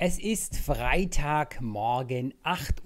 Es ist Freitagmorgen 8.30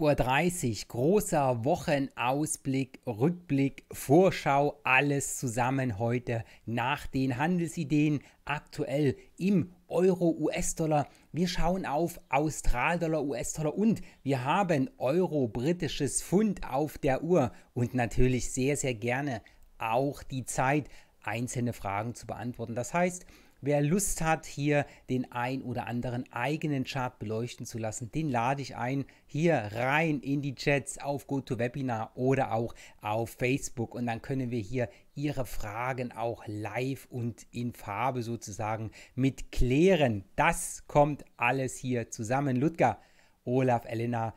Uhr. Großer Wochenausblick, Rückblick, Vorschau, alles zusammen heute nach den Handelsideen aktuell im Euro, US-Dollar. Wir schauen auf Austral-Dollar, US-Dollar und wir haben Euro, britisches Pfund auf der Uhr und natürlich sehr, sehr gerne auch die Zeit, einzelne Fragen zu beantworten. Das heißt, Wer Lust hat, hier den ein oder anderen eigenen Chart beleuchten zu lassen, den lade ich ein, hier rein in die Chats auf GoToWebinar oder auch auf Facebook. Und dann können wir hier Ihre Fragen auch live und in Farbe sozusagen mit klären. Das kommt alles hier zusammen. Ludger, Olaf, Elena,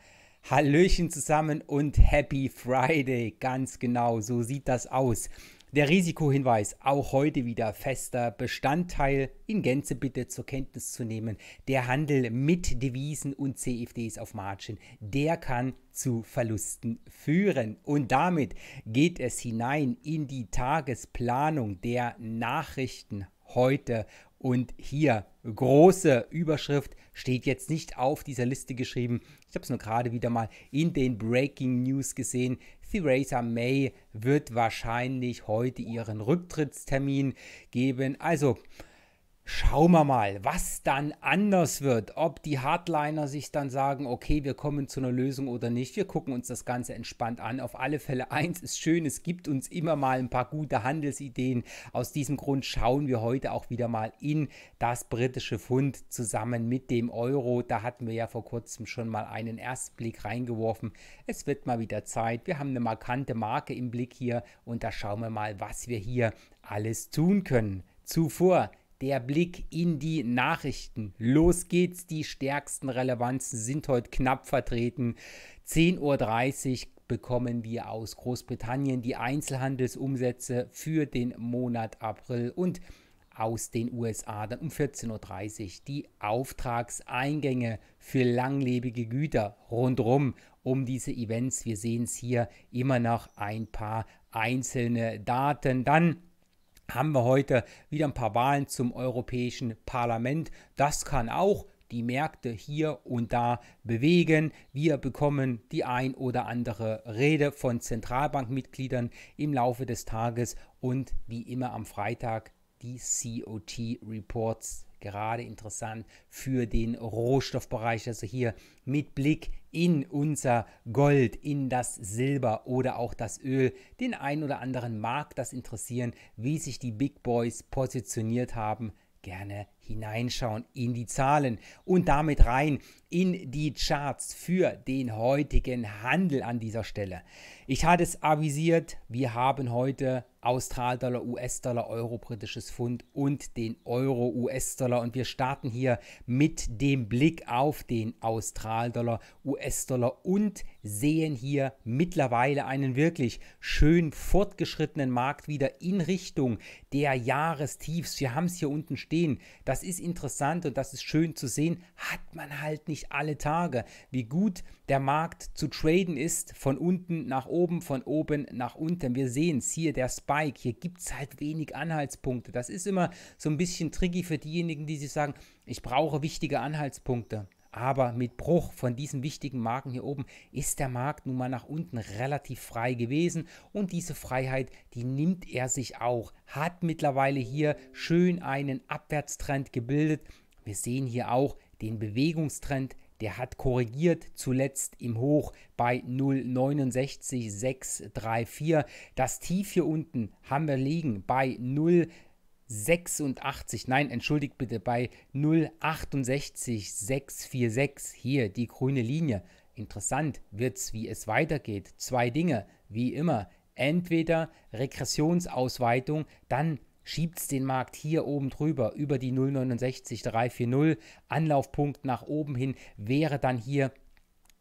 Hallöchen zusammen und Happy Friday. Ganz genau, so sieht das aus. Der Risikohinweis, auch heute wieder fester Bestandteil, in Gänze bitte zur Kenntnis zu nehmen. Der Handel mit Devisen und CFDs auf Margin, der kann zu Verlusten führen. Und damit geht es hinein in die Tagesplanung der Nachrichten heute und hier. Große Überschrift steht jetzt nicht auf dieser Liste geschrieben. Ich habe es nur gerade wieder mal in den Breaking News gesehen. Theresa May wird wahrscheinlich heute ihren Rücktrittstermin geben. Also schauen wir mal, was dann anders wird. Ob die Hardliner sich dann sagen, okay, wir kommen zu einer Lösung oder nicht. Wir gucken uns das Ganze entspannt an. Auf alle Fälle, eins ist schön, es gibt uns immer mal ein paar gute Handelsideen. Aus diesem Grund schauen wir heute auch wieder mal in das britische Pfund zusammen mit dem Euro. Da hatten wir ja vor kurzem schon mal einen Erstblick reingeworfen. Es wird mal wieder Zeit. Wir haben eine markante Marke im Blick hier und da schauen wir mal, was wir hier alles tun können. Zuvor der Blick in die Nachrichten. Los geht's, die stärksten Relevanzen sind heute knapp vertreten. 10.30 Uhr bekommen wir aus Großbritannien die Einzelhandelsumsätze für den Monat April und aus den USA dann um 14.30 Uhr die Auftragseingänge für langlebige Güter rundrum um diese Events. Wir sehen es hier immer noch ein paar einzelne Daten. Dann haben wir heute wieder ein paar Wahlen zum Europäischen Parlament. Das kann auch die Märkte hier und da bewegen. Wir bekommen die ein oder andere Rede von Zentralbankmitgliedern im Laufe des Tages und wie immer am Freitag die COT Reports gerade interessant für den Rohstoffbereich, also hier mit Blick in unser Gold, in das Silber oder auch das Öl. Den einen oder anderen mag das interessieren, wie sich die Big Boys positioniert haben. Gerne hineinschauen in die Zahlen und damit rein in die Charts für den heutigen Handel an dieser Stelle. Ich hatte es avisiert, wir haben heute Australdollar, US-Dollar, Euro, britisches Pfund und den Euro, US-Dollar und wir starten hier mit dem Blick auf den Australdollar, US-Dollar und sehen hier mittlerweile einen wirklich schön fortgeschrittenen Markt wieder in Richtung der Jahrestiefs. Wir haben es hier unten stehen, dass das ist interessant und das ist schön zu sehen, hat man halt nicht alle Tage, wie gut der Markt zu traden ist, von unten nach oben, von oben nach unten. Wir sehen es hier, der Spike, hier gibt es halt wenig Anhaltspunkte. Das ist immer so ein bisschen tricky für diejenigen, die sich sagen, ich brauche wichtige Anhaltspunkte aber mit Bruch von diesen wichtigen Marken hier oben ist der Markt nun mal nach unten relativ frei gewesen und diese Freiheit, die nimmt er sich auch. Hat mittlerweile hier schön einen Abwärtstrend gebildet. Wir sehen hier auch den Bewegungstrend, der hat korrigiert zuletzt im Hoch bei 0,69634. Das Tief hier unten haben wir liegen bei 0,69634. 86, nein, entschuldigt bitte, bei 0686 Hier die grüne Linie. Interessant wird's, wie es weitergeht. Zwei Dinge, wie immer. Entweder Regressionsausweitung, dann schiebt's den Markt hier oben drüber über die 069 340. Anlaufpunkt nach oben hin wäre dann hier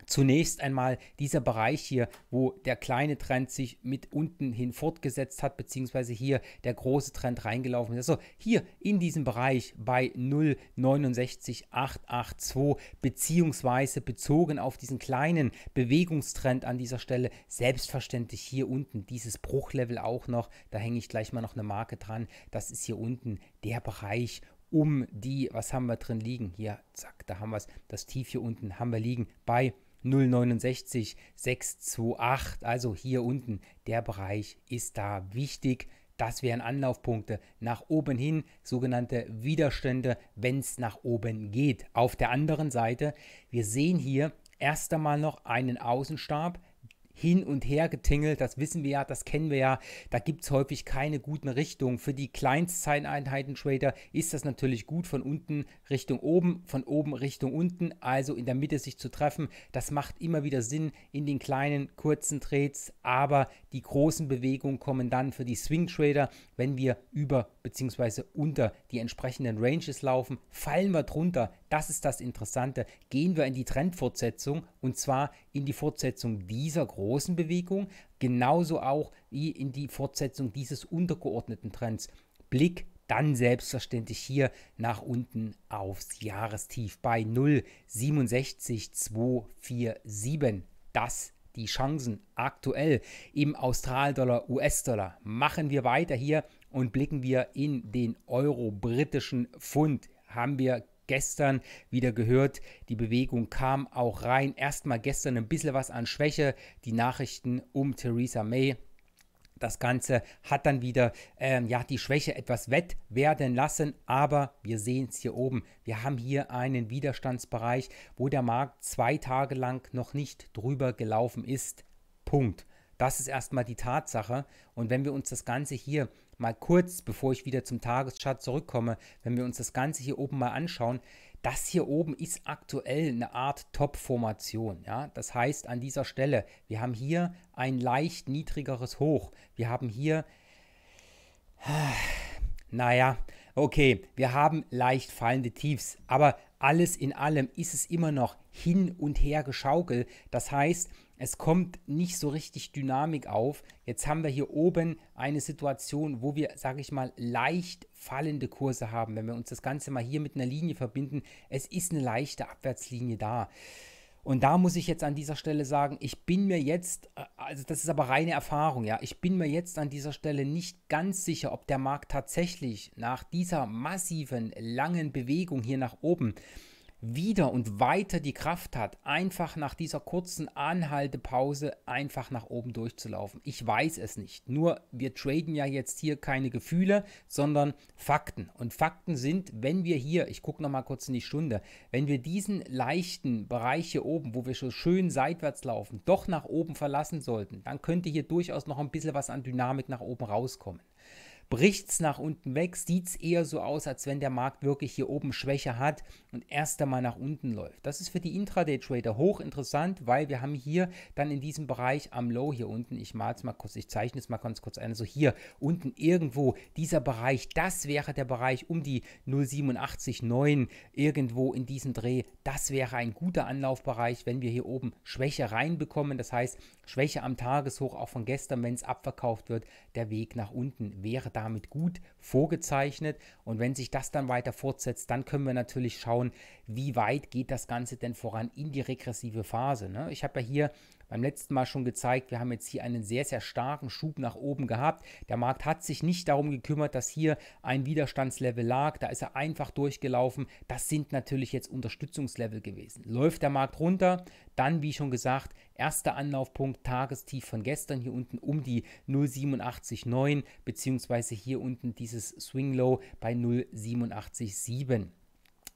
Zunächst einmal dieser Bereich hier, wo der kleine Trend sich mit unten hin fortgesetzt hat, beziehungsweise hier der große Trend reingelaufen ist. Also hier in diesem Bereich bei 0,69882, beziehungsweise bezogen auf diesen kleinen Bewegungstrend an dieser Stelle, selbstverständlich hier unten dieses Bruchlevel auch noch. Da hänge ich gleich mal noch eine Marke dran. Das ist hier unten der Bereich, um die, was haben wir drin liegen? Hier, zack, da haben wir es. Das Tief hier unten haben wir liegen bei 069 628. Also hier unten, der Bereich ist da wichtig. Das wären Anlaufpunkte nach oben hin, sogenannte Widerstände, wenn es nach oben geht. Auf der anderen Seite, wir sehen hier erst einmal noch einen Außenstab, hin und her getingelt. Das wissen wir ja, das kennen wir ja. Da gibt es häufig keine guten Richtungen. Für die Kleinstzeiteinheiten-Trader ist das natürlich gut von unten Richtung oben, von oben Richtung unten, also in der Mitte sich zu treffen. Das macht immer wieder Sinn in den kleinen, kurzen Trades, aber die großen Bewegungen kommen dann für die Swing-Trader, wenn wir über bzw. unter die entsprechenden Ranges laufen. Fallen wir drunter, das ist das Interessante, gehen wir in die Trendfortsetzung und zwar in die Fortsetzung dieser großen Bewegung, genauso auch wie in die Fortsetzung dieses untergeordneten Trends. Blick dann selbstverständlich hier nach unten aufs Jahrestief bei 0,67247. Das die Chancen aktuell im Australdollar, US-Dollar. Machen wir weiter hier und blicken wir in den euro-britischen Pfund. Haben wir gestern wieder gehört, die Bewegung kam auch rein. Erstmal gestern ein bisschen was an Schwäche, die Nachrichten um Theresa May. Das Ganze hat dann wieder ähm, ja, die Schwäche etwas wett werden lassen, aber wir sehen es hier oben. Wir haben hier einen Widerstandsbereich, wo der Markt zwei Tage lang noch nicht drüber gelaufen ist. Punkt. Das ist erstmal die Tatsache. Und wenn wir uns das Ganze hier mal kurz, bevor ich wieder zum Tageschart zurückkomme, wenn wir uns das Ganze hier oben mal anschauen, das hier oben ist aktuell eine Art Top-Formation. Ja? Das heißt an dieser Stelle, wir haben hier ein leicht niedrigeres Hoch. Wir haben hier, naja, okay, wir haben leicht fallende Tiefs. Aber alles in allem ist es immer noch hin und her geschaukelt. Das heißt, es kommt nicht so richtig Dynamik auf. Jetzt haben wir hier oben eine Situation, wo wir, sage ich mal, leicht fallende Kurse haben. Wenn wir uns das Ganze mal hier mit einer Linie verbinden, es ist eine leichte Abwärtslinie da. Und da muss ich jetzt an dieser Stelle sagen, ich bin mir jetzt, äh, also das ist aber reine Erfahrung, ja, ich bin mir jetzt an dieser Stelle nicht ganz sicher, ob der Markt tatsächlich nach dieser massiven, langen Bewegung hier nach oben wieder und weiter die Kraft hat, einfach nach dieser kurzen Anhaltepause einfach nach oben durchzulaufen. Ich weiß es nicht. Nur wir traden ja jetzt hier keine Gefühle, sondern Fakten. Und Fakten sind, wenn wir hier, ich gucke nochmal kurz in die Stunde, wenn wir diesen leichten Bereich hier oben, wo wir schon schön seitwärts laufen, doch nach oben verlassen sollten, dann könnte hier durchaus noch ein bisschen was an Dynamik nach oben rauskommen bricht es nach unten weg, sieht es eher so aus, als wenn der Markt wirklich hier oben Schwäche hat und erst einmal nach unten läuft. Das ist für die Intraday-Trader hochinteressant, weil wir haben hier dann in diesem Bereich am Low hier unten, ich mal kurz, ich zeichne es mal ganz kurz ein, also hier unten irgendwo dieser Bereich, das wäre der Bereich um die 0,87,9 irgendwo in diesem Dreh, das wäre ein guter Anlaufbereich, wenn wir hier oben Schwäche reinbekommen. Das heißt, Schwäche am Tageshoch auch von gestern, wenn es abverkauft wird, der Weg nach unten wäre damit gut vorgezeichnet. Und wenn sich das dann weiter fortsetzt, dann können wir natürlich schauen, wie weit geht das Ganze denn voran in die regressive Phase. Ne? Ich habe ja hier beim letzten Mal schon gezeigt, wir haben jetzt hier einen sehr, sehr starken Schub nach oben gehabt. Der Markt hat sich nicht darum gekümmert, dass hier ein Widerstandslevel lag. Da ist er einfach durchgelaufen. Das sind natürlich jetzt Unterstützungslevel gewesen. Läuft der Markt runter, dann, wie schon gesagt, erster Anlaufpunkt, Tagestief von gestern hier unten um die 0,87,9 bzw. hier unten dieses Swing Low bei 0,87,7.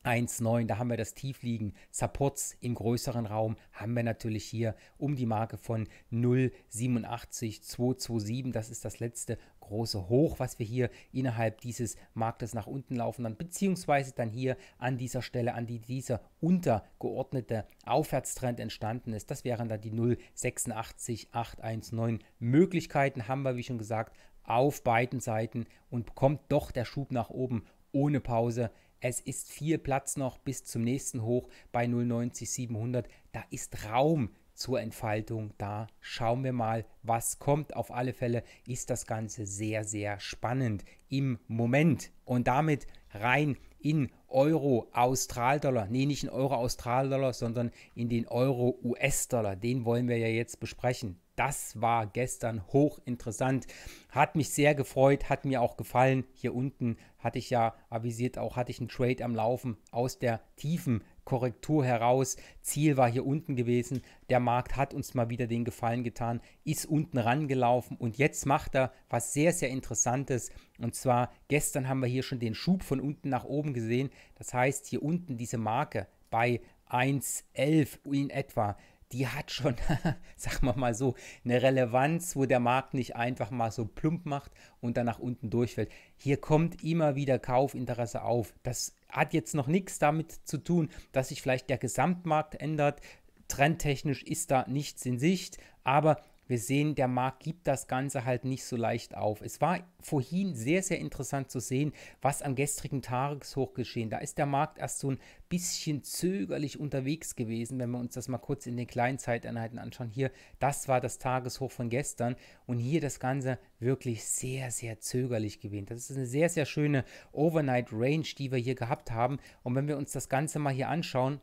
1,9, da haben wir das Tiefliegen. Supports im größeren Raum haben wir natürlich hier um die Marke von 0,87, 227. Das ist das letzte große Hoch, was wir hier innerhalb dieses Marktes nach unten laufen dann, beziehungsweise dann hier an dieser Stelle, an die dieser untergeordnete Aufwärtstrend entstanden ist. Das wären dann die 0,86,819. Möglichkeiten, haben wir, wie schon gesagt, auf beiden Seiten und kommt doch der Schub nach oben ohne Pause es ist viel Platz noch bis zum nächsten Hoch bei 0,90700. Da ist Raum zur Entfaltung da. Schauen wir mal, was kommt. Auf alle Fälle ist das Ganze sehr, sehr spannend im Moment. Und damit rein in Euro, Australdollar, nee, nicht in Euro, Australdollar, sondern in den Euro, US-Dollar. Den wollen wir ja jetzt besprechen. Das war gestern hochinteressant. Hat mich sehr gefreut, hat mir auch gefallen. Hier unten hatte ich ja avisiert, auch hatte ich einen Trade am Laufen aus der tiefen Korrektur heraus. Ziel war hier unten gewesen. Der Markt hat uns mal wieder den Gefallen getan, ist unten rangelaufen und jetzt macht er was sehr, sehr Interessantes. Und zwar gestern haben wir hier schon den Schub von unten nach oben gesehen. Das heißt, hier unten diese Marke bei 1,11 in etwa die hat schon, sagen wir mal so, eine Relevanz, wo der Markt nicht einfach mal so plump macht und dann nach unten durchfällt. Hier kommt immer wieder Kaufinteresse auf. Das hat jetzt noch nichts damit zu tun, dass sich vielleicht der Gesamtmarkt ändert. Trendtechnisch ist da nichts in Sicht, aber wir sehen, der Markt gibt das Ganze halt nicht so leicht auf. Es war vorhin sehr, sehr interessant zu sehen, was am gestrigen Tageshoch geschehen. Da ist der Markt erst so ein bisschen zögerlich unterwegs gewesen, wenn wir uns das mal kurz in den kleinen Zeiteinheiten anschauen. Hier, das war das Tageshoch von gestern und hier das Ganze wirklich sehr, sehr zögerlich gewesen. Das ist eine sehr, sehr schöne Overnight Range, die wir hier gehabt haben. Und wenn wir uns das Ganze mal hier anschauen,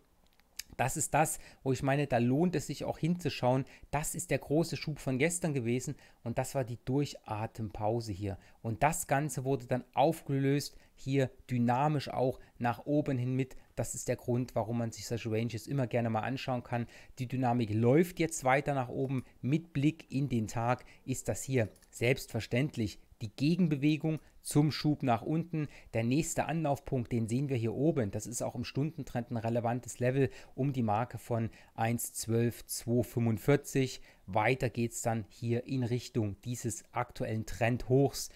das ist das, wo ich meine, da lohnt es sich auch hinzuschauen. Das ist der große Schub von gestern gewesen und das war die Durchatempause hier. Und das Ganze wurde dann aufgelöst, hier dynamisch auch nach oben hin mit. Das ist der Grund, warum man sich solche Ranges immer gerne mal anschauen kann. Die Dynamik läuft jetzt weiter nach oben. Mit Blick in den Tag ist das hier selbstverständlich die Gegenbewegung zum Schub nach unten. Der nächste Anlaufpunkt, den sehen wir hier oben. Das ist auch im Stundentrend ein relevantes Level um die Marke von 1,12,245. Weiter geht es dann hier in Richtung dieses aktuellen Trendhochs,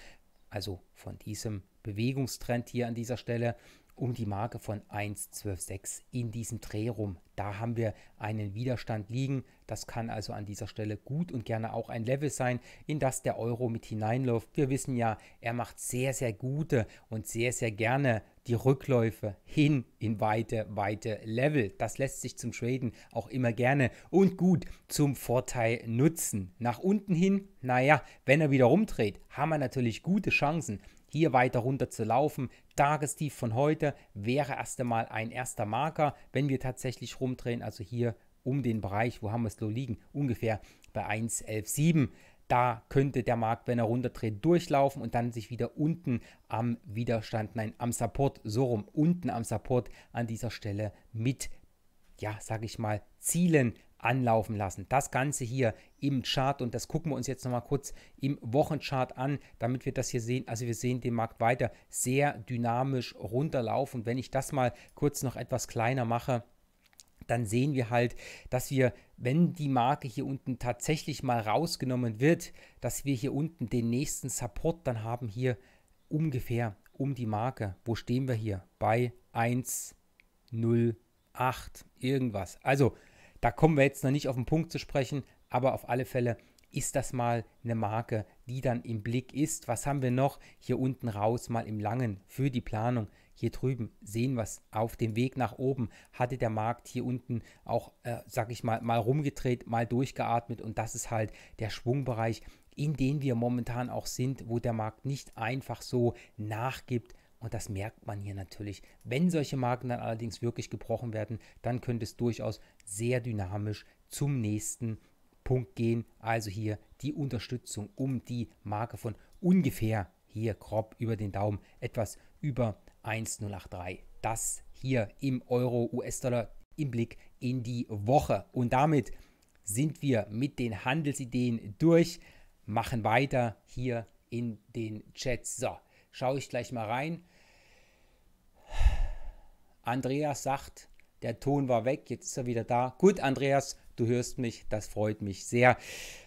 also von diesem Bewegungstrend hier an dieser Stelle um die Marke von 1,12,6 in diesem Dreh rum. Da haben wir einen Widerstand liegen. Das kann also an dieser Stelle gut und gerne auch ein Level sein, in das der Euro mit hineinläuft. Wir wissen ja, er macht sehr, sehr gute und sehr, sehr gerne die Rückläufe hin in weite, weite Level. Das lässt sich zum Traden auch immer gerne und gut zum Vorteil nutzen. Nach unten hin, naja, wenn er wieder rumdreht, haben wir natürlich gute Chancen hier weiter runter zu laufen. Tagestief von heute wäre erst einmal ein erster Marker, wenn wir tatsächlich rumdrehen, also hier um den Bereich, wo haben wir es liegen, ungefähr bei 1,117. Da könnte der Markt, wenn er runterdreht, durchlaufen und dann sich wieder unten am Widerstand, nein, am Support, so rum, unten am Support an dieser Stelle mit, ja, sage ich mal, Zielen anlaufen lassen. Das Ganze hier im Chart und das gucken wir uns jetzt nochmal kurz im Wochenchart an, damit wir das hier sehen. Also wir sehen den Markt weiter sehr dynamisch runterlaufen. Und wenn ich das mal kurz noch etwas kleiner mache, dann sehen wir halt, dass wir, wenn die Marke hier unten tatsächlich mal rausgenommen wird, dass wir hier unten den nächsten Support dann haben hier ungefähr um die Marke. Wo stehen wir hier? Bei 1,08 irgendwas. Also da kommen wir jetzt noch nicht auf den Punkt zu sprechen, aber auf alle Fälle ist das mal eine Marke, die dann im Blick ist. Was haben wir noch hier unten raus, mal im Langen für die Planung? Hier drüben sehen wir es auf dem Weg nach oben. Hatte der Markt hier unten auch, äh, sag ich mal, mal rumgedreht, mal durchgeatmet und das ist halt der Schwungbereich, in dem wir momentan auch sind, wo der Markt nicht einfach so nachgibt, und das merkt man hier natürlich. Wenn solche Marken dann allerdings wirklich gebrochen werden, dann könnte es durchaus sehr dynamisch zum nächsten Punkt gehen. Also hier die Unterstützung um die Marke von ungefähr hier grob über den Daumen etwas über 1,083. Das hier im Euro, US-Dollar im Blick in die Woche. Und damit sind wir mit den Handelsideen durch. Machen weiter hier in den Chats. So, Schaue ich gleich mal rein. Andreas sagt, der Ton war weg, jetzt ist er wieder da. Gut, Andreas, du hörst mich, das freut mich sehr.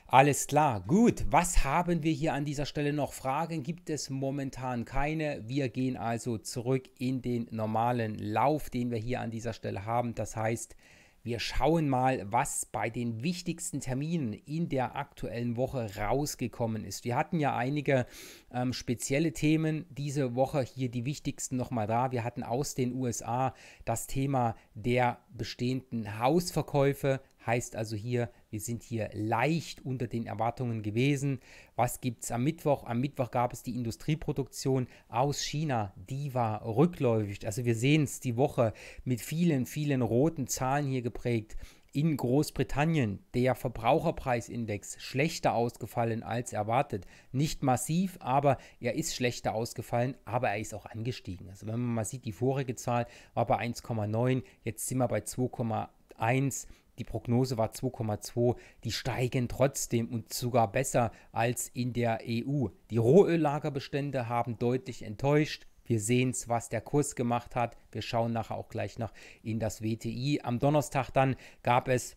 Alles klar, gut. Was haben wir hier an dieser Stelle noch? Fragen gibt es momentan keine. Wir gehen also zurück in den normalen Lauf, den wir hier an dieser Stelle haben. Das heißt, wir schauen mal, was bei den wichtigsten Terminen in der aktuellen Woche rausgekommen ist. Wir hatten ja einige ähm, spezielle Themen diese Woche hier die wichtigsten nochmal da. Wir hatten aus den USA das Thema der bestehenden Hausverkäufe, heißt also hier wir sind hier leicht unter den Erwartungen gewesen. Was gibt es am Mittwoch? Am Mittwoch gab es die Industrieproduktion aus China. Die war rückläufig. Also wir sehen es die Woche mit vielen, vielen roten Zahlen hier geprägt. In Großbritannien der Verbraucherpreisindex schlechter ausgefallen als erwartet. Nicht massiv, aber er ist schlechter ausgefallen, aber er ist auch angestiegen. Also wenn man mal sieht, die vorige Zahl war bei 1,9, jetzt sind wir bei 2,1 die Prognose war 2,2, die steigen trotzdem und sogar besser als in der EU. Die Rohöllagerbestände haben deutlich enttäuscht. Wir sehen es, was der Kurs gemacht hat. Wir schauen nachher auch gleich noch in das WTI. Am Donnerstag dann gab es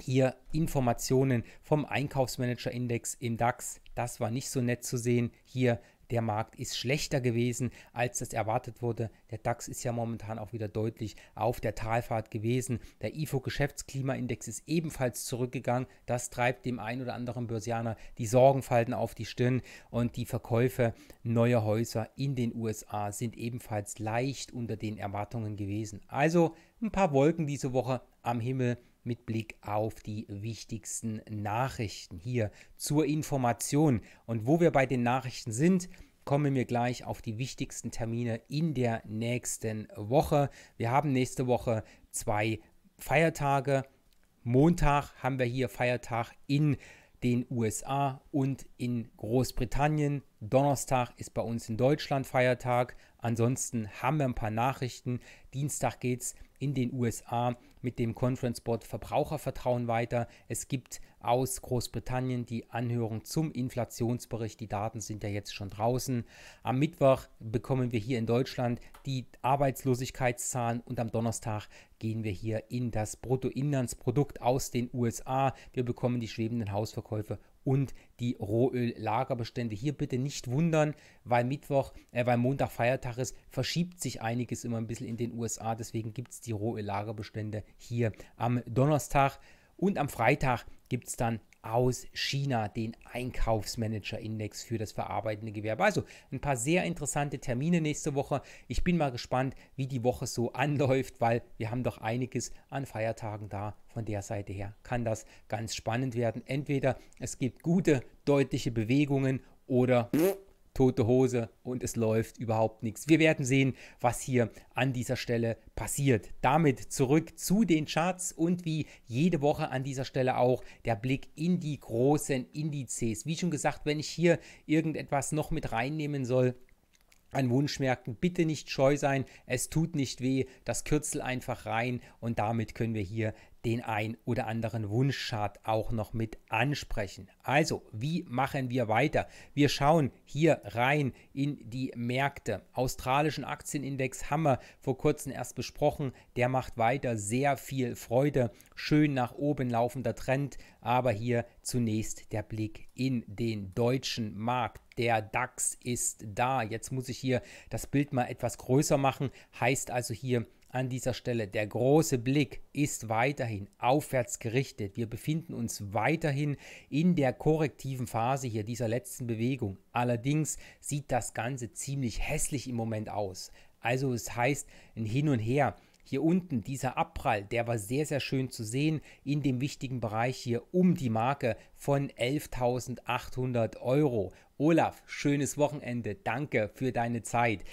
hier Informationen vom Einkaufsmanager-Index im DAX. Das war nicht so nett zu sehen. Hier der Markt ist schlechter gewesen, als das erwartet wurde. Der DAX ist ja momentan auch wieder deutlich auf der Talfahrt gewesen. Der IFO-Geschäftsklimaindex ist ebenfalls zurückgegangen. Das treibt dem einen oder anderen Börsianer die Sorgenfalten auf die Stirn und die Verkäufe neuer Häuser in den USA sind ebenfalls leicht unter den Erwartungen gewesen. Also ein paar Wolken diese Woche am Himmel mit Blick auf die wichtigsten Nachrichten hier zur Information. Und wo wir bei den Nachrichten sind, kommen wir gleich auf die wichtigsten Termine in der nächsten Woche. Wir haben nächste Woche zwei Feiertage. Montag haben wir hier Feiertag in den USA und in Großbritannien. Donnerstag ist bei uns in Deutschland Feiertag. Ansonsten haben wir ein paar Nachrichten. Dienstag geht es in den USA mit dem Conference Board Verbrauchervertrauen weiter. Es gibt aus Großbritannien die Anhörung zum Inflationsbericht. Die Daten sind ja jetzt schon draußen. Am Mittwoch bekommen wir hier in Deutschland die Arbeitslosigkeitszahlen und am Donnerstag gehen wir hier in das Bruttoinlandsprodukt aus den USA. Wir bekommen die schwebenden Hausverkäufe und die Rohöllagerbestände. Hier bitte nicht wundern, weil Mittwoch, äh, weil Montag Feiertag ist, verschiebt sich einiges immer ein bisschen in den USA. Deswegen gibt es die Rohöllagerbestände hier am Donnerstag und am Freitag gibt es dann aus China, den Einkaufsmanager-Index für das verarbeitende Gewerbe. Also ein paar sehr interessante Termine nächste Woche. Ich bin mal gespannt, wie die Woche so anläuft, weil wir haben doch einiges an Feiertagen da. Von der Seite her kann das ganz spannend werden. Entweder es gibt gute, deutliche Bewegungen oder tote Hose und es läuft überhaupt nichts. Wir werden sehen, was hier an dieser Stelle passiert. Damit zurück zu den Charts und wie jede Woche an dieser Stelle auch der Blick in die großen Indizes. Wie schon gesagt, wenn ich hier irgendetwas noch mit reinnehmen soll, an Wunschmärkten bitte nicht scheu sein, es tut nicht weh, das Kürzel einfach rein und damit können wir hier den ein oder anderen Wunschchart auch noch mit ansprechen. Also, wie machen wir weiter? Wir schauen hier rein in die Märkte. Australischen Aktienindex haben wir vor kurzem erst besprochen. Der macht weiter sehr viel Freude. Schön nach oben laufender Trend. Aber hier zunächst der Blick in den deutschen Markt. Der DAX ist da. Jetzt muss ich hier das Bild mal etwas größer machen. Heißt also hier an dieser Stelle, der große Blick ist weiterhin aufwärts gerichtet. Wir befinden uns weiterhin in der korrektiven Phase hier dieser letzten Bewegung. Allerdings sieht das Ganze ziemlich hässlich im Moment aus. Also es heißt ein Hin und Her. Hier unten dieser Abprall, der war sehr, sehr schön zu sehen in dem wichtigen Bereich hier um die Marke von 11.800 Euro. Olaf, schönes Wochenende. Danke für deine Zeit.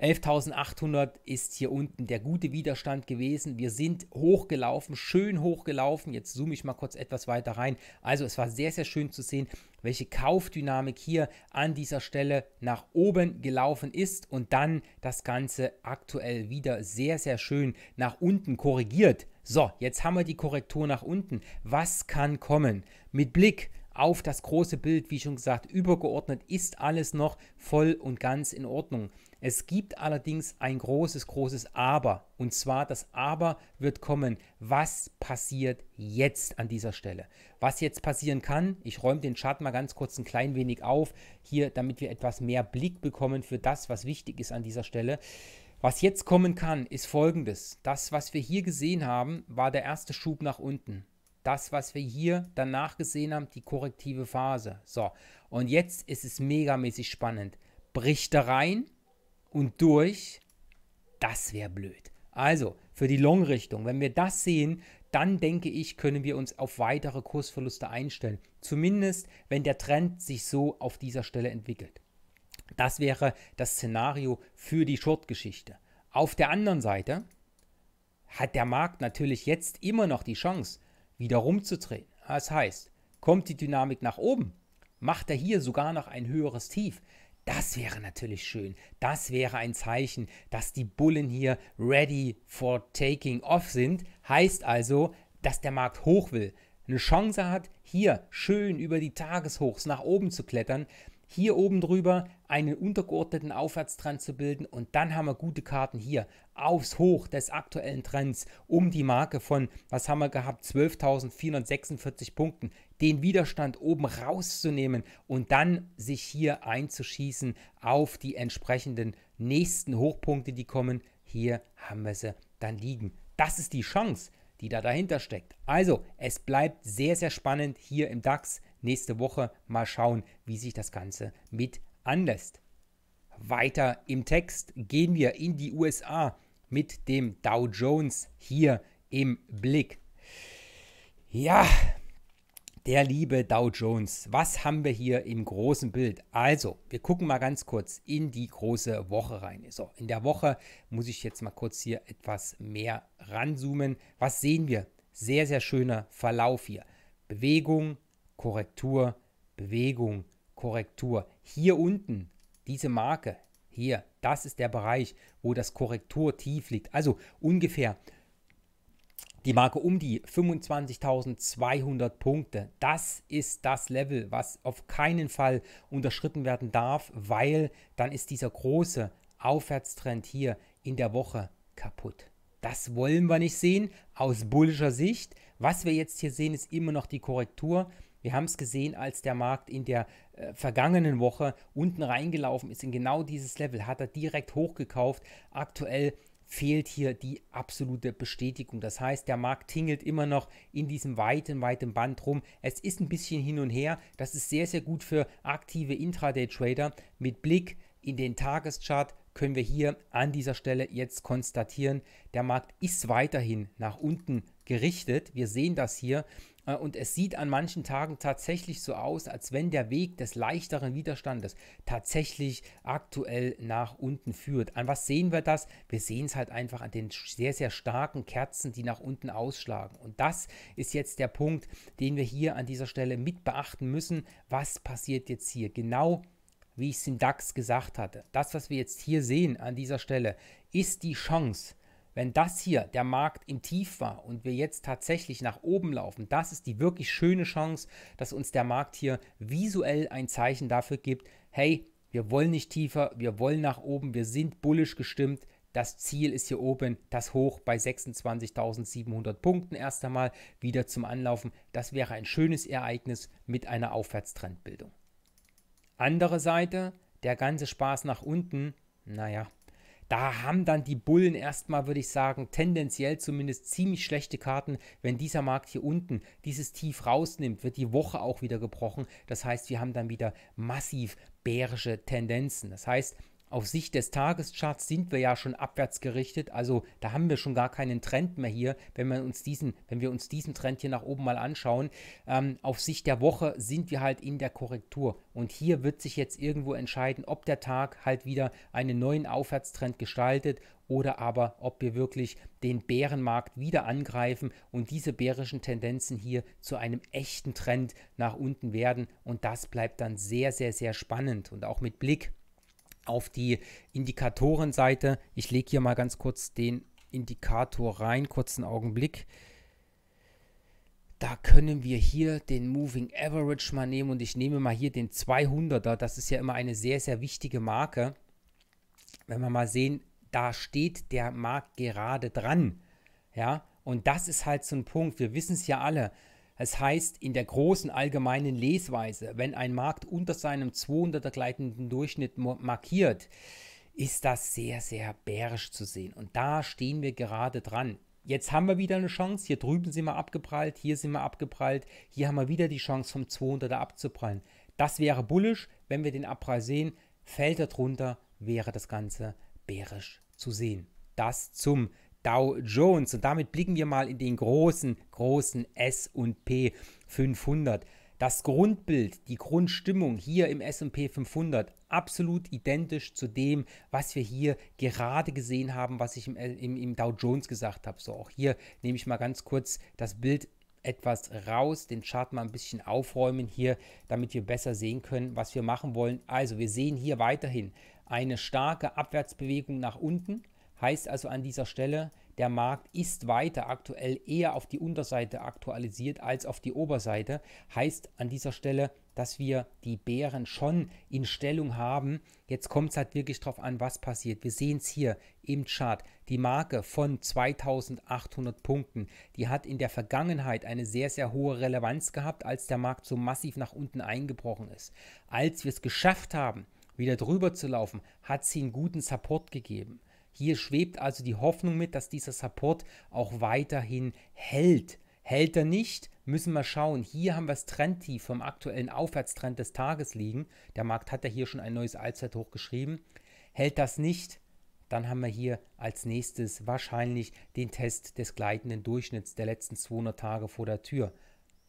11.800 ist hier unten der gute Widerstand gewesen. Wir sind hochgelaufen, schön hochgelaufen. Jetzt zoome ich mal kurz etwas weiter rein. Also es war sehr, sehr schön zu sehen, welche Kaufdynamik hier an dieser Stelle nach oben gelaufen ist und dann das Ganze aktuell wieder sehr, sehr schön nach unten korrigiert. So, jetzt haben wir die Korrektur nach unten. Was kann kommen? Mit Blick auf das große Bild, wie schon gesagt, übergeordnet ist alles noch voll und ganz in Ordnung. Es gibt allerdings ein großes, großes Aber. Und zwar das Aber wird kommen. Was passiert jetzt an dieser Stelle? Was jetzt passieren kann, ich räume den Chart mal ganz kurz ein klein wenig auf, hier, damit wir etwas mehr Blick bekommen für das, was wichtig ist an dieser Stelle. Was jetzt kommen kann, ist folgendes. Das, was wir hier gesehen haben, war der erste Schub nach unten das, was wir hier danach gesehen haben, die korrektive Phase. So, und jetzt ist es megamäßig spannend. Bricht da rein und durch, das wäre blöd. Also, für die Long-Richtung, wenn wir das sehen, dann denke ich, können wir uns auf weitere Kursverluste einstellen. Zumindest, wenn der Trend sich so auf dieser Stelle entwickelt. Das wäre das Szenario für die Short-Geschichte. Auf der anderen Seite hat der Markt natürlich jetzt immer noch die Chance, wieder rumzudrehen. Das heißt, kommt die Dynamik nach oben, macht er hier sogar noch ein höheres Tief. Das wäre natürlich schön. Das wäre ein Zeichen, dass die Bullen hier ready for taking off sind. Heißt also, dass der Markt hoch will, eine Chance hat, hier schön über die Tageshochs nach oben zu klettern hier oben drüber einen untergeordneten Aufwärtstrend zu bilden und dann haben wir gute Karten hier aufs Hoch des aktuellen Trends um die Marke von, was haben wir gehabt, 12.446 Punkten, den Widerstand oben rauszunehmen und dann sich hier einzuschießen auf die entsprechenden nächsten Hochpunkte, die kommen. Hier haben wir sie dann liegen. Das ist die Chance, die da dahinter steckt. Also, es bleibt sehr, sehr spannend hier im DAX nächste Woche mal schauen, wie sich das Ganze mit anlässt. Weiter im Text gehen wir in die USA mit dem Dow Jones hier im Blick. Ja, der liebe Dow Jones, was haben wir hier im großen Bild? Also, wir gucken mal ganz kurz in die große Woche rein. So, in der Woche muss ich jetzt mal kurz hier etwas mehr ranzoomen. Was sehen wir? Sehr, sehr schöner Verlauf hier. Bewegung, Korrektur, Bewegung, Korrektur. Hier unten, diese Marke, hier, das ist der Bereich, wo das Korrekturtief liegt. Also ungefähr die Marke um die 25.200 Punkte. Das ist das Level, was auf keinen Fall unterschritten werden darf, weil dann ist dieser große Aufwärtstrend hier in der Woche kaputt. Das wollen wir nicht sehen aus bullischer Sicht. Was wir jetzt hier sehen, ist immer noch die Korrektur. Wir haben es gesehen, als der Markt in der äh, vergangenen Woche unten reingelaufen ist, in genau dieses Level, hat er direkt hochgekauft. Aktuell fehlt hier die absolute Bestätigung. Das heißt, der Markt tingelt immer noch in diesem weiten, weiten Band rum. Es ist ein bisschen hin und her. Das ist sehr, sehr gut für aktive Intraday-Trader. Mit Blick in den Tageschart können wir hier an dieser Stelle jetzt konstatieren, der Markt ist weiterhin nach unten gerichtet. Wir sehen das hier äh, und es sieht an manchen Tagen tatsächlich so aus, als wenn der Weg des leichteren Widerstandes tatsächlich aktuell nach unten führt. An was sehen wir das? Wir sehen es halt einfach an den sehr, sehr starken Kerzen, die nach unten ausschlagen. Und das ist jetzt der Punkt, den wir hier an dieser Stelle mit beachten müssen. Was passiert jetzt hier? Genau wie ich es im DAX gesagt hatte. Das, was wir jetzt hier sehen an dieser Stelle, ist die Chance, wenn das hier der Markt im Tief war und wir jetzt tatsächlich nach oben laufen, das ist die wirklich schöne Chance, dass uns der Markt hier visuell ein Zeichen dafür gibt, hey, wir wollen nicht tiefer, wir wollen nach oben, wir sind bullisch gestimmt, das Ziel ist hier oben, das Hoch bei 26.700 Punkten erst einmal wieder zum Anlaufen. Das wäre ein schönes Ereignis mit einer Aufwärtstrendbildung. Andere Seite, der ganze Spaß nach unten, naja, da haben dann die Bullen erstmal, würde ich sagen, tendenziell zumindest ziemlich schlechte Karten. Wenn dieser Markt hier unten dieses Tief rausnimmt, wird die Woche auch wieder gebrochen. Das heißt, wir haben dann wieder massiv bärische Tendenzen. Das heißt, auf Sicht des Tagescharts sind wir ja schon abwärts gerichtet, also da haben wir schon gar keinen Trend mehr hier, wenn wir uns diesen, wenn wir uns diesen Trend hier nach oben mal anschauen. Ähm, auf Sicht der Woche sind wir halt in der Korrektur und hier wird sich jetzt irgendwo entscheiden, ob der Tag halt wieder einen neuen Aufwärtstrend gestaltet oder aber ob wir wirklich den Bärenmarkt wieder angreifen und diese bärischen Tendenzen hier zu einem echten Trend nach unten werden. Und das bleibt dann sehr, sehr, sehr spannend und auch mit Blick auf die Indikatorenseite. Ich lege hier mal ganz kurz den Indikator rein, kurzen Augenblick. Da können wir hier den Moving Average mal nehmen und ich nehme mal hier den 200er. Das ist ja immer eine sehr, sehr wichtige Marke. Wenn wir mal sehen, da steht der Markt gerade dran. Ja, und das ist halt so ein Punkt. Wir wissen es ja alle. Es heißt, in der großen allgemeinen Lesweise, wenn ein Markt unter seinem 200er gleitenden Durchschnitt markiert, ist das sehr, sehr bärisch zu sehen. Und da stehen wir gerade dran. Jetzt haben wir wieder eine Chance. Hier drüben sind wir abgeprallt, hier sind wir abgeprallt. Hier haben wir wieder die Chance, vom 200er abzuprallen. Das wäre bullisch, wenn wir den Abprall sehen. Fällt er drunter, wäre das Ganze bärisch zu sehen. Das zum Dow Jones. Und damit blicken wir mal in den großen, großen SP 500. Das Grundbild, die Grundstimmung hier im SP 500 absolut identisch zu dem, was wir hier gerade gesehen haben, was ich im, äh, im, im Dow Jones gesagt habe. So, auch hier nehme ich mal ganz kurz das Bild etwas raus, den Chart mal ein bisschen aufräumen hier, damit wir besser sehen können, was wir machen wollen. Also wir sehen hier weiterhin eine starke Abwärtsbewegung nach unten. Heißt also an dieser Stelle, der Markt ist weiter aktuell eher auf die Unterseite aktualisiert als auf die Oberseite. Heißt an dieser Stelle, dass wir die Bären schon in Stellung haben. Jetzt kommt es halt wirklich darauf an, was passiert. Wir sehen es hier im Chart. Die Marke von 2800 Punkten, die hat in der Vergangenheit eine sehr, sehr hohe Relevanz gehabt, als der Markt so massiv nach unten eingebrochen ist. Als wir es geschafft haben, wieder drüber zu laufen, hat sie einen guten Support gegeben. Hier schwebt also die Hoffnung mit, dass dieser Support auch weiterhin hält. Hält er nicht, müssen wir schauen. Hier haben wir das Trendtief vom aktuellen Aufwärtstrend des Tages liegen. Der Markt hat ja hier schon ein neues Allzeithoch geschrieben. Hält das nicht, dann haben wir hier als nächstes wahrscheinlich den Test des gleitenden Durchschnitts der letzten 200 Tage vor der Tür.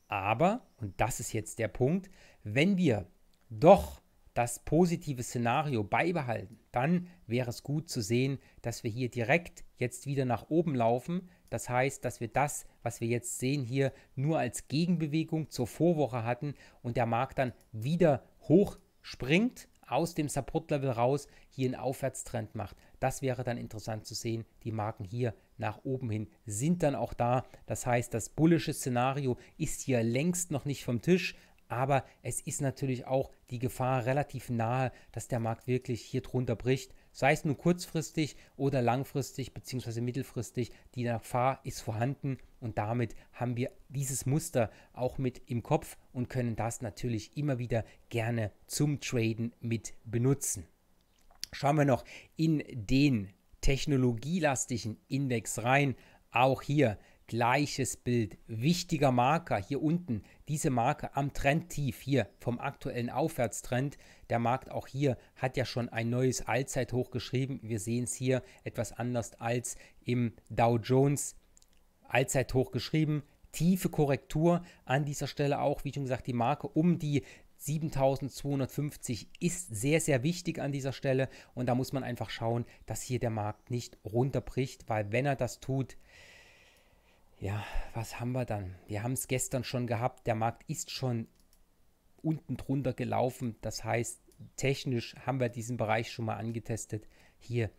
Aber, und das ist jetzt der Punkt, wenn wir doch das positive Szenario beibehalten, dann wäre es gut zu sehen, dass wir hier direkt jetzt wieder nach oben laufen. Das heißt, dass wir das, was wir jetzt sehen hier, nur als Gegenbewegung zur Vorwoche hatten und der Markt dann wieder hoch springt, aus dem Support-Level raus, hier einen Aufwärtstrend macht. Das wäre dann interessant zu sehen. Die Marken hier nach oben hin sind dann auch da. Das heißt, das bullische Szenario ist hier längst noch nicht vom Tisch. Aber es ist natürlich auch die Gefahr relativ nahe, dass der Markt wirklich hier drunter bricht. Sei es nur kurzfristig oder langfristig bzw. mittelfristig, die Gefahr ist vorhanden und damit haben wir dieses Muster auch mit im Kopf und können das natürlich immer wieder gerne zum Traden mit benutzen. Schauen wir noch in den technologielastigen Index rein. Auch hier Gleiches Bild. Wichtiger Marker hier unten, diese Marke am Trendtief hier vom aktuellen Aufwärtstrend. Der Markt auch hier hat ja schon ein neues Allzeithoch geschrieben. Wir sehen es hier etwas anders als im Dow Jones. Allzeithoch geschrieben, tiefe Korrektur an dieser Stelle auch, wie schon gesagt, die Marke um die 7250 ist sehr, sehr wichtig an dieser Stelle und da muss man einfach schauen, dass hier der Markt nicht runterbricht, weil wenn er das tut, ja, was haben wir dann? Wir haben es gestern schon gehabt, der Markt ist schon unten drunter gelaufen. Das heißt, technisch haben wir diesen Bereich schon mal angetestet. Hier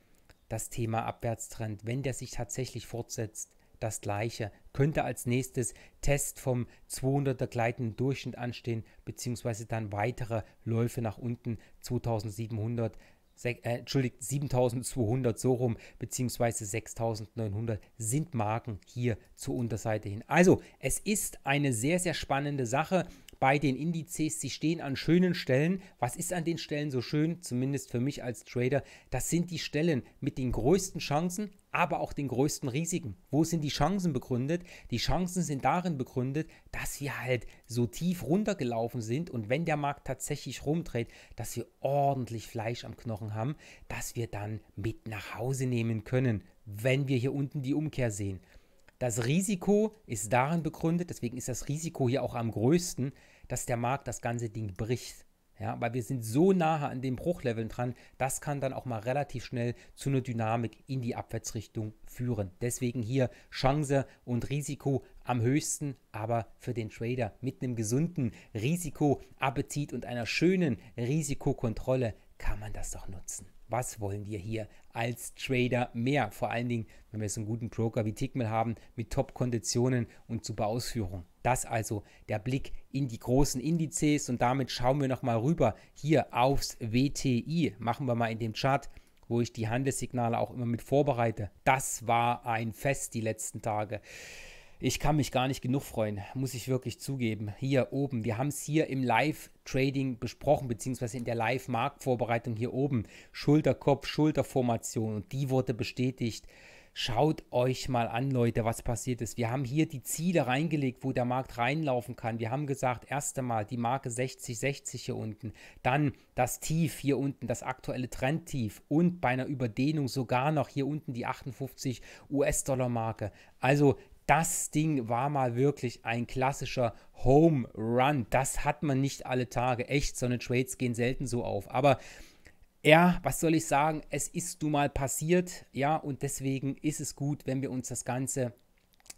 das Thema Abwärtstrend, wenn der sich tatsächlich fortsetzt, das gleiche. Könnte als nächstes Test vom 200er gleitenden Durchschnitt anstehen, beziehungsweise dann weitere Läufe nach unten 2700 äh, entschuldigt, 7200 so rum, beziehungsweise 6900 sind Marken hier zur Unterseite hin. Also, es ist eine sehr, sehr spannende Sache bei den Indizes. Sie stehen an schönen Stellen. Was ist an den Stellen so schön, zumindest für mich als Trader? Das sind die Stellen mit den größten Chancen, aber auch den größten Risiken. Wo sind die Chancen begründet? Die Chancen sind darin begründet, dass wir halt so tief runtergelaufen sind und wenn der Markt tatsächlich rumdreht, dass wir ordentlich Fleisch am Knochen haben, dass wir dann mit nach Hause nehmen können, wenn wir hier unten die Umkehr sehen. Das Risiko ist darin begründet, deswegen ist das Risiko hier auch am größten, dass der Markt das ganze Ding bricht. Ja, weil wir sind so nahe an den Bruchleveln dran, das kann dann auch mal relativ schnell zu einer Dynamik in die Abwärtsrichtung führen. Deswegen hier Chance und Risiko am höchsten, aber für den Trader mit einem gesunden Risikoappetit und einer schönen Risikokontrolle kann man das doch nutzen. Was wollen wir hier als Trader mehr? Vor allen Dingen, wenn wir so einen guten Broker wie Tickmill haben mit Top-Konditionen und super Ausführung. Das also der Blick in die großen Indizes und damit schauen wir nochmal rüber hier aufs WTI. Machen wir mal in dem Chart, wo ich die Handelssignale auch immer mit vorbereite. Das war ein Fest die letzten Tage. Ich kann mich gar nicht genug freuen, muss ich wirklich zugeben. Hier oben, wir haben es hier im Live-Trading besprochen, beziehungsweise in der Live-Marktvorbereitung hier oben. Schulterkopf, Schulterformation und die wurde bestätigt. Schaut euch mal an, Leute, was passiert ist. Wir haben hier die Ziele reingelegt, wo der Markt reinlaufen kann. Wir haben gesagt, erst einmal die Marke 60, 60 hier unten, dann das Tief hier unten, das aktuelle Trendtief und bei einer Überdehnung sogar noch hier unten die 58 US-Dollar-Marke. Also das Ding war mal wirklich ein klassischer Home Run. Das hat man nicht alle Tage. Echt, so eine Trades gehen selten so auf. Aber ja, was soll ich sagen? Es ist nun mal passiert, ja, und deswegen ist es gut, wenn wir uns das Ganze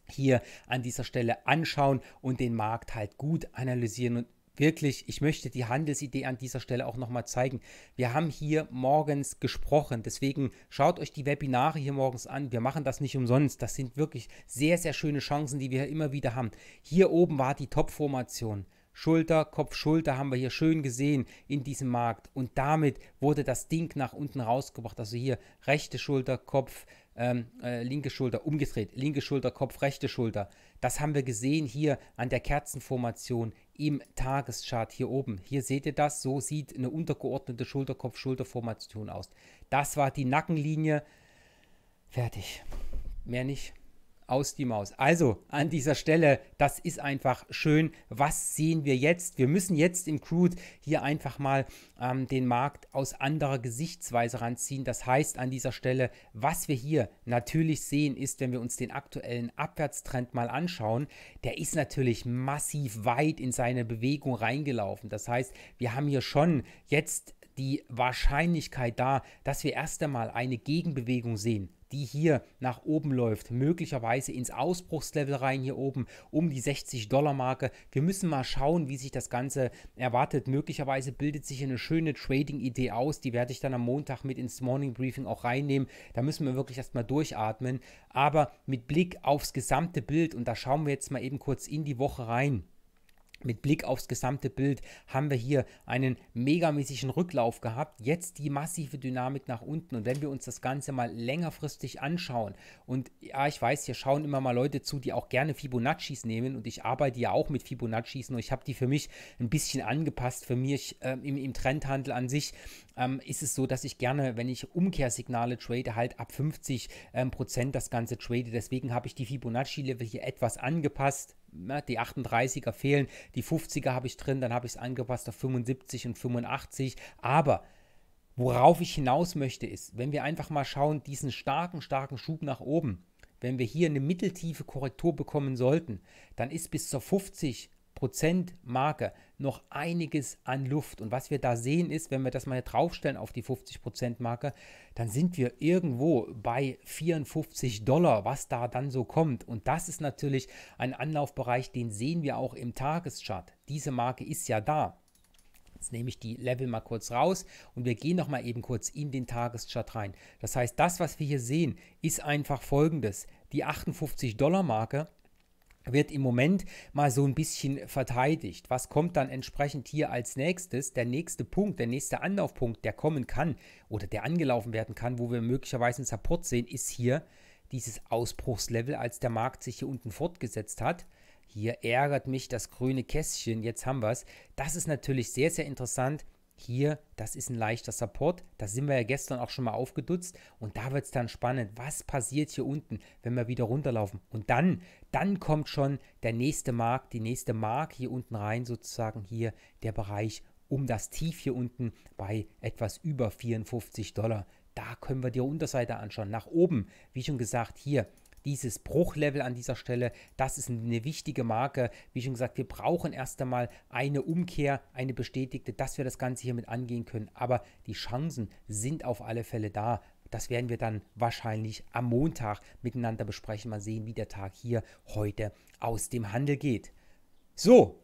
hier an dieser Stelle anschauen und den Markt halt gut analysieren und wirklich, ich möchte die Handelsidee an dieser Stelle auch nochmal zeigen. Wir haben hier morgens gesprochen, deswegen schaut euch die Webinare hier morgens an. Wir machen das nicht umsonst. Das sind wirklich sehr, sehr schöne Chancen, die wir immer wieder haben. Hier oben war die Top-Formation. Schulter, Kopf, Schulter haben wir hier schön gesehen in diesem Markt. Und damit wurde das Ding nach unten rausgebracht. Also hier rechte Schulter, Kopf, ähm, äh, linke Schulter umgedreht, linke Schulter, Kopf, rechte Schulter. Das haben wir gesehen hier an der Kerzenformation im Tageschart hier oben. Hier seht ihr das, so sieht eine untergeordnete Schulter, Kopf, schulterformation aus. Das war die Nackenlinie. Fertig. Mehr nicht aus die Maus. Also an dieser Stelle, das ist einfach schön. Was sehen wir jetzt? Wir müssen jetzt im Crude hier einfach mal ähm, den Markt aus anderer Gesichtsweise ranziehen. Das heißt an dieser Stelle, was wir hier natürlich sehen, ist, wenn wir uns den aktuellen Abwärtstrend mal anschauen, der ist natürlich massiv weit in seine Bewegung reingelaufen. Das heißt, wir haben hier schon jetzt die Wahrscheinlichkeit da, dass wir erst einmal eine Gegenbewegung sehen die hier nach oben läuft, möglicherweise ins Ausbruchslevel rein hier oben um die 60 Dollar Marke. Wir müssen mal schauen, wie sich das Ganze erwartet. Möglicherweise bildet sich eine schöne Trading-Idee aus, die werde ich dann am Montag mit ins Morning Briefing auch reinnehmen. Da müssen wir wirklich erstmal durchatmen, aber mit Blick aufs gesamte Bild und da schauen wir jetzt mal eben kurz in die Woche rein mit Blick aufs gesamte Bild haben wir hier einen megamäßigen Rücklauf gehabt. Jetzt die massive Dynamik nach unten. Und wenn wir uns das Ganze mal längerfristig anschauen, und ja, ich weiß, hier schauen immer mal Leute zu, die auch gerne Fibonaccis nehmen. Und ich arbeite ja auch mit Fibonaccis, nur ich habe die für mich ein bisschen angepasst. Für mich äh, im, im, Trendhandel an sich ähm, ist es so, dass ich gerne, wenn ich Umkehrsignale trade, halt ab 50 ähm, Prozent das Ganze trade. Deswegen habe ich die Fibonacci-Level hier etwas angepasst. Ne, die 38er fehlen, die 50er habe ich drin, dann habe ich es angepasst auf 75 und 85. Aber worauf ich hinaus möchte, ist, wenn wir einfach mal schauen, diesen starken, starken Schub nach oben, wenn wir hier eine mitteltiefe Korrektur bekommen sollten, dann ist bis zur 50 Prozent-Marke noch einiges an Luft. Und was wir da sehen ist, wenn wir das mal draufstellen auf die 50%-Marke, dann sind wir irgendwo bei 54 Dollar, was da dann so kommt. Und das ist natürlich ein Anlaufbereich, den sehen wir auch im Tageschart. Diese Marke ist ja da. Jetzt nehme ich die Level mal kurz raus und wir gehen noch mal eben kurz in den Tageschart rein. Das heißt, das, was wir hier sehen, ist einfach folgendes. Die 58 Dollar Marke wird im Moment mal so ein bisschen verteidigt. Was kommt dann entsprechend hier als nächstes? Der nächste Punkt, der nächste Anlaufpunkt, der kommen kann oder der angelaufen werden kann, wo wir möglicherweise einen Support sehen, ist hier dieses Ausbruchslevel, als der Markt sich hier unten fortgesetzt hat. Hier ärgert mich das grüne Kästchen, jetzt haben wir es. Das ist natürlich sehr, sehr interessant hier, das ist ein leichter Support. Da sind wir ja gestern auch schon mal aufgedutzt. Und da wird es dann spannend. Was passiert hier unten, wenn wir wieder runterlaufen? Und dann, dann kommt schon der nächste Markt, die nächste Mark hier unten rein, sozusagen hier der Bereich um das Tief hier unten bei etwas über 54 Dollar. Da können wir die Unterseite anschauen. Nach oben, wie schon gesagt, hier dieses Bruchlevel an dieser Stelle, das ist eine wichtige Marke. Wie schon gesagt, wir brauchen erst einmal eine Umkehr, eine bestätigte, dass wir das Ganze hiermit angehen können. Aber die Chancen sind auf alle Fälle da. Das werden wir dann wahrscheinlich am Montag miteinander besprechen. Mal sehen, wie der Tag hier heute aus dem Handel geht. So,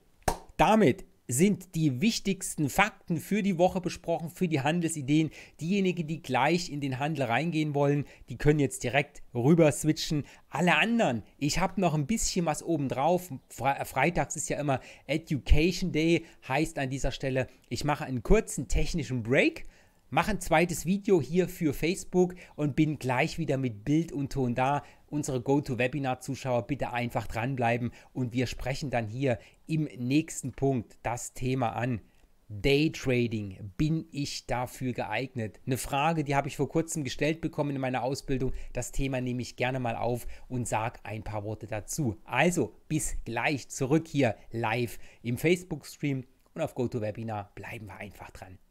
damit sind die wichtigsten Fakten für die Woche besprochen, für die Handelsideen. Diejenigen, die gleich in den Handel reingehen wollen, die können jetzt direkt rüber switchen. Alle anderen, ich habe noch ein bisschen was obendrauf. Fre äh, Freitags ist ja immer Education Day, heißt an dieser Stelle, ich mache einen kurzen technischen Break mache ein zweites Video hier für Facebook und bin gleich wieder mit Bild und Ton da unsere Go-to-Webinar-Zuschauer bitte einfach dranbleiben und wir sprechen dann hier im nächsten Punkt das Thema an. Daytrading, bin ich dafür geeignet? Eine Frage, die habe ich vor kurzem gestellt bekommen in meiner Ausbildung. Das Thema nehme ich gerne mal auf und sage ein paar Worte dazu. Also bis gleich zurück hier live im Facebook-Stream und auf GoToWebinar bleiben wir einfach dran.